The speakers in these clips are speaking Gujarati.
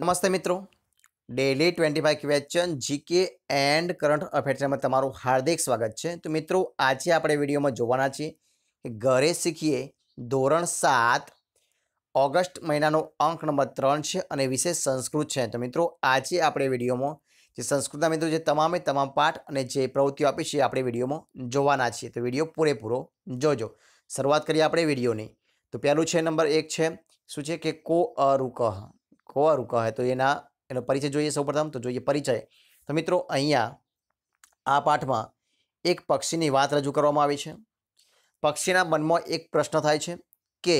નમસ્તે મિત્રો daily twenty five question GK and current અફેર્સમાં તમારું હાર્દિક સ્વાગત છે તો મિત્રો આજે આપણે વિડીયોમાં જોવાના છીએ કે ઘરે શીખીએ ધોરણ સાત ઓગસ્ટ મહિનાનો અંક નંબર ત્રણ છે અને વિશેષ સંસ્કૃત છે તો મિત્રો આજે આપણે વિડીયોમાં જે સંસ્કૃતના મિત્રો જે તમામે તમામ પાઠ અને જે પ્રવૃત્તિઓ આપી છે આપણે વિડીયોમાં જોવાના છીએ તો વિડીયો પૂરેપૂરો જોજો શરૂઆત કરીએ આપણે વિડીયોની તો પહેલું છે નંબર એક છે શું છે કે કો અરુકહ ખોવારું કહે તો એના એનો પરિચય જોઈએ સૌપ્રથમ તો જોઈએ પરિચય તો મિત્રો અહીંયા આ પાઠમાં એક પક્ષીની વાત રજૂ કરવામાં આવી છે પક્ષીના મનમાં એક પ્રશ્ન થાય છે કે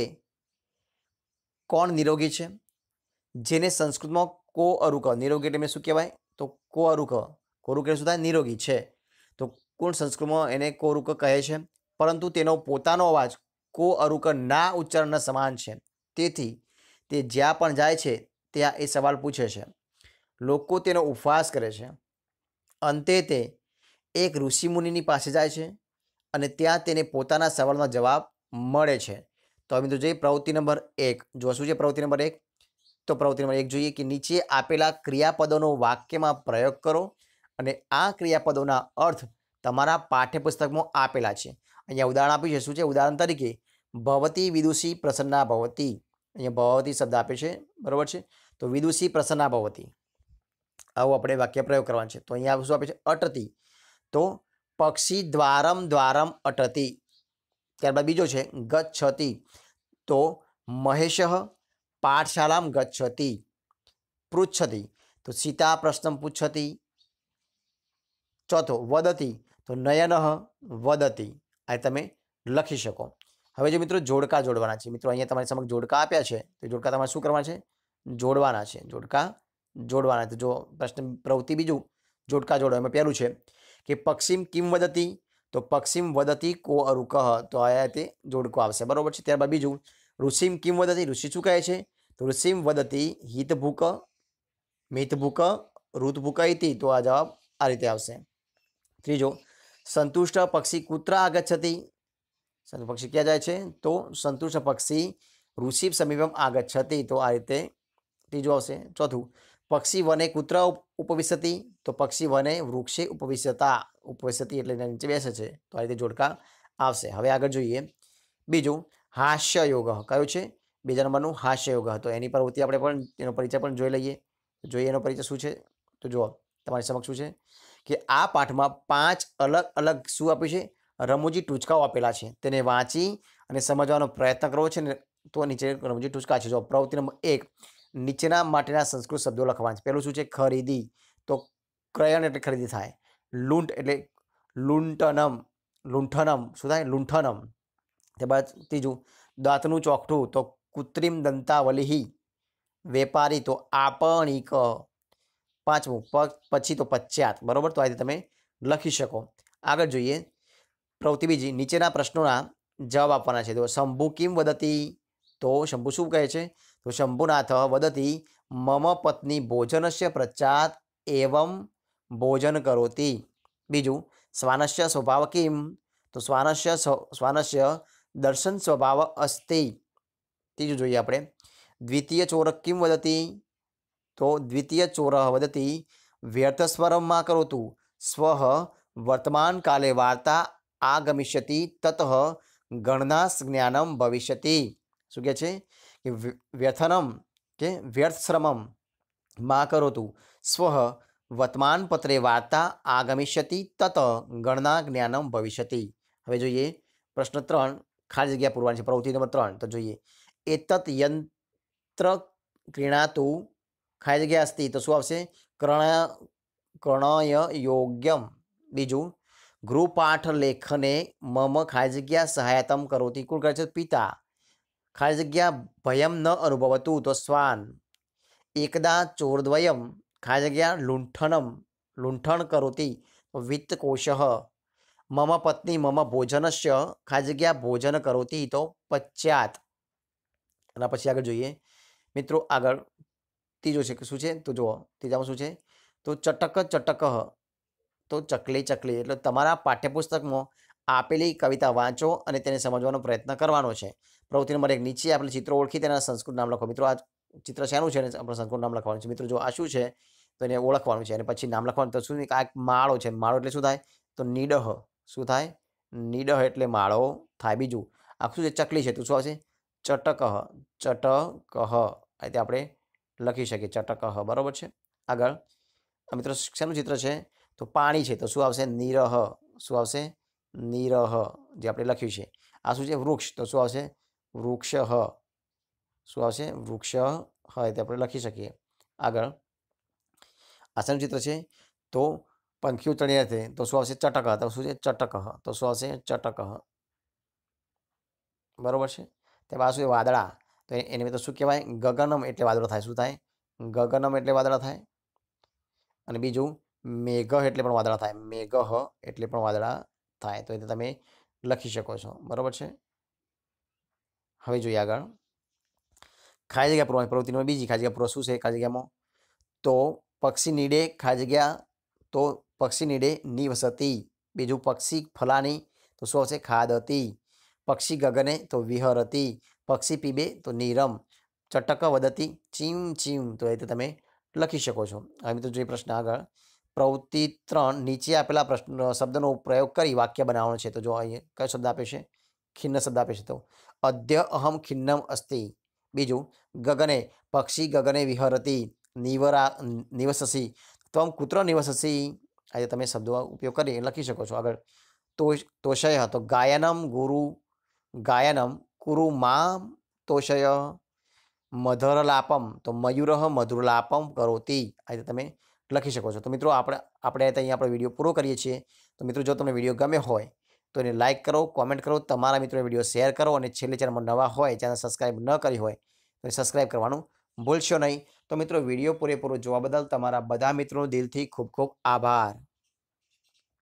કોણ નિરોગી છે જેને સંસ્કૃતમાં કો અરુક નિરોગી એટલે શું કહેવાય તો કો અરુક કોરુક એટલે શું થાય નિરોગી છે તો કોણ સંસ્કૃતમાં એને કોરુક કહે છે પરંતુ તેનો પોતાનો અવાજ કો અરુક ના ઉચ્ચારણના સમાન છે તેથી તે જ્યાં પણ જાય છે ત્યાં એ સવાલ પૂછે છે લોકો તેનો ઉપવાસ કરે છે અંતે તે એક ઋષિમુનિની પાસે જાય છે અને ત્યાં તેને પોતાના સવાલનો જવાબ મળે છે તો હવે મિત્રો જોઈએ પ્રવૃત્તિ નંબર એક જોશું છે પ્રવૃત્તિ નંબર એક તો પ્રવૃત્તિ નંબર એક જોઈએ કે નીચે આપેલા ક્રિયાપદોનો વાક્યમાં પ્રયોગ કરો અને આ ક્રિયાપદોના અર્થ તમારા પાઠ્યપુસ્તકમાં આપેલા છે અહીંયા ઉદાહરણ આપ્યું છે શું છે ઉદાહરણ તરીકે ભવતી વિદુષી પ્રસન્ના ભવતી અહીંયા ભવતી શબ્દ આપે છે બરાબર છે તો વિદુષી પ્રસન્ના ભવતી આવું આપણે વાક્ય પ્રયોગ કરવાનો છે તો અહીંયા શું આપે છે અટતી તો પક્ષી દ્વારમ દ્વારમ અટતી ત્યારબાદ બીજો છે ગચ્છતી તો મહેશ પાઠશાલામ ગચ્છતી પૃચ્છતી તો સીતા પ્રશ્ન પૂછતી ચોથો વદતી તો નયન વદતી આ તમે લખી શકો હવે જે મિત્રો જોડકા જોડવાના છે મિત્રો અહીંયા તમારી સમક્ષ જોડકા આપ્યા છે તો જોડકા તમારે શું કરવાના છે જોડવાના છે જોડકા જોડવાના તો જો પ્રશ્ન પ્રવૃત્તિ બીજું જોડકા જોડો એમાં પહેલું છે કે પક્ષિમ કિમ વદતી તો પક્ષિમ વદતી કો અરુ કહ તો આ તે જોડકો આવશે બરાબર છે ત્યારબાદ બીજું ઋષિમ કિમ વદતી ઋષિ શું કહે છે તો ઋષિમ વધતી હિતભૂક મિતભૂક ઋતભૂક ઇતિ તો આ જવાબ આ રીતે આવશે ત્રીજો સંતુષ્ટ પક્ષી કુત્ર આગચ્છતી પક્ષી ક્યાં જાય છે તો સંતુષ્ટ પક્ષી ઋષિ સમીપમ આગચ્છતી તો આ રીતે ત્રીજું આવશે ચોથું પક્ષી વને કૂતરા ઉપવિસતી તો પક્ષી વને વૃક્ષે ઉપવિસતા ઉપવિસતી એટલે એના નીચે બેસે છે તો આ રીતે જોડકા આવશે હવે આગળ જોઈએ બીજું હાસ્ય યોગ કયો છે બીજા નંબરનું હાસ્ય યોગ તો એની પ્રવૃત્તિ આપણે પણ એનો પરિચય પણ જોઈ લઈએ જોઈએ એનો પરિચય શું છે તો જુઓ તમારી સમક્ષ શું છે કે આ પાઠમાં પાંચ અલગ અલગ શું આપ્યું છે રમૂજી ટૂચકાઓ આપેલા છે તેને વાંચી અને સમજવાનો પ્રયત્ન કરવો છે ને તો નીચે રમૂજી ટૂચકા છે જો પ્રવૃત્તિ નંબર એક નીચેના માટેના સંસ્કૃત શબ્દો લખવાના છે પહેલું શું છે ખરીદી તો ક્રયણ એટલે ખરીદી થાય લૂંટ એટલે લૂંટનમ લૂંઠનમ શું થાય લૂંઠનમ ત્યારબાદ ત્રીજું દાંતનું ચોકઠું તો કૃત્રિમ દંતાવલિહી વેપારી તો આપણીક પાંચમું પછી તો પશ્ચાત બરાબર તો આ રીતે તમે લખી શકો આગળ જોઈએ પ્રવૃત્તિ બીજી નીચેના પ્રશ્નોના જવાબ આપવાના છે તો શંભુ કેમ વધતી તો શંભુ શું કહે છે તો શંભુનાથ વદતી મમ પત્ની ભોજનસ્ય પ્રચાત એવમ ભોજન કરોતી બીજું શ્વાનસ્ય સ્વભાવ કિમ તો શ્વાનસ્ય શ્વાનસ્ય દર્શન સ્વભાવ અસ્તિ ત્રીજું જોઈએ આપણે દ્વિતીય ચોરક કિમ વદતી તો દ્વિતીય ચોર વદતી વ્યર્થ સ્વરમાં કરોતું સ્વ વર્તમાન કાલે વાર્તા આગમિષ્યતિ તત ગણના જ્ઞાનમ ભવિષ્યતિ શું કહે છે કે વ્યથનમ કે વ્યર્થશ્રમમ મા કરોતુ સ્વ વર્તમાનપત્રે વાર્તા આગમિષ્યતિ તત ગણના જ્ઞાનમ ભવિષ્યતિ હવે જોઈએ પ્રશ્ન ત્રણ ખાલી જગ્યા પૂરવાની છે પ્રવૃત્તિ નંબર ત્રણ તો જોઈએ એતત યંત્ર ક્રીણાતુ ખાલી જગ્યા અસ્તિ તો શું આવશે કર્ણ કર્ણય યોગ્યમ બીજું ગૃહપાઠ લેખને મમ ખાલી જગ્યા સહાયતમ કરોતી કોણ કરે છે પિતા ખાલી જગ્યા ભયમ ન અનુભવતું તો શ્વાન એકદા ચોરદ્વયમ ખાલી જગ્યા લુંઠનમ લુંઠન કરોતી વિત્તકોશ મમ પત્ની મમ ભોજનશ્ય ખાલી જગ્યા ભોજન કરોતી તો પશ્ચાત એના પછી આગળ જોઈએ મિત્રો આગળ ત્રીજો છે શું છે તો જુઓ ત્રીજામાં શું છે તો ચટક ચટક તો ચકલી ચકલી એટલે તમારા પાઠ્યપુસ્તકમાં આપેલી કવિતા વાંચો અને તેને સમજવાનો પ્રયત્ન કરવાનો છે પ્રવૃત્તિ નંબર એક નીચે આપણે ચિત્ર ઓળખી તેના સંસ્કૃત નામ લખો મિત્રો આ ચિત્ર શેનું છે આપણે સંસ્કૃત નામ લખવાનું છે મિત્રો જો આ શું છે તો એને ઓળખવાનું છે અને પછી નામ લખવાનું તો શું આ માળો છે માળો એટલે શું થાય તો નીડહ શું થાય નીડહ એટલે માળો થાય બીજું આખું છે ચકલી છે તું શું આવશે ચટકહ ચટકહ એ રીતે આપણે લખી શકીએ ચટકહ બરાબર છે આગળ મિત્રો શેનું ચિત્ર છે તો પાણી છે તો શું આવશે નિરહ શું આવશે નિરહ જે આપણે લખ્યું છે આ શું છે વૃક્ષ તો શું આવશે વૃક્ષ હ શું આવશે વૃક્ષ હ એ આપણે લખી શકીએ આગળ આસન ચિત્ર છે તો પંખીઓ ચણ્યા છે તો શું આવશે ચટક તો શું છે ચટક તો શું આવશે ચટક બરાબર છે ત્યાર આ શું વાદળા તો એને તો શું કહેવાય ગગનમ એટલે વાદળો થાય શું થાય ગગનમ એટલે વાદળા થાય અને બીજું મેઘ એટલે પણ વાદળા થાય મેઘ એટલે પણ વાદળા થાય તો એ તમે લખી શકો છો બરાબર છે હવે જોઈએ આગળ ખાલી જગ્યા પૂર્વ પ્રવૃત્તિનો બીજી ખાલી જગ્યા પૂર્વ શું છે ખાલી જગ્યામાં તો પક્ષી નીડે ખાલી જગ્યા તો પક્ષી નીડે ની બીજું પક્ષી ફલાની તો શું આવશે હતી પક્ષી ગગને તો વિહર હતી પક્ષી પીબે તો નીરમ ચટક વદતી ચીમ ચીમ તો એ તમે લખી શકો છો હવે તો જોઈએ પ્રશ્ન આગળ પ્રવૃત્તિ ત્રણ નીચે આપેલા પ્રશ્ન શબ્દનો પ્રયોગ કરી વાક્ય બનાવવાનો છે તો જો અહીંયા કયો શબ્દ આપે છે ખિન્ન શબ્દ આપે છે તો અદ્ય અહમ ખિન્નમ અસ્તિ બીજું ગગને પક્ષી ગગને વિહરતી નિવરા નિવસસી ત્વમ કુત્ર નિવસસી આજે તમે શબ્દો ઉપયોગ કરી લખી શકો છો આગળ તો તોષય તો ગાયનમ ગુરુ ગાયનમ કુરુ મામ તોષય મધરલાપમ તો મયુરહ મધુરલાપમ કરોતી આજે તમે લખી શકો છો તો મિત્રો આપણે આપણે અહીંયા આપણો વિડીયો પૂરો કરીએ છીએ તો મિત્રો જો તમને વિડીયો ગમે હોય તો એને લાઇક કરો કોમેન્ટ કરો તમારા મિત્રોને વિડીયો શેર કરો અને છેલ્લે ચેનલમાં નવા હોય ચેનલ સબસ્ક્રાઈબ ન કરી હોય તો સબસ્ક્રાઇબ કરવાનું ભૂલશો નહીં તો મિત્રો વિડીયો પૂરેપૂરો જોવા બદલ તમારા બધા મિત્રોનો દિલથી ખૂબ ખૂબ આભાર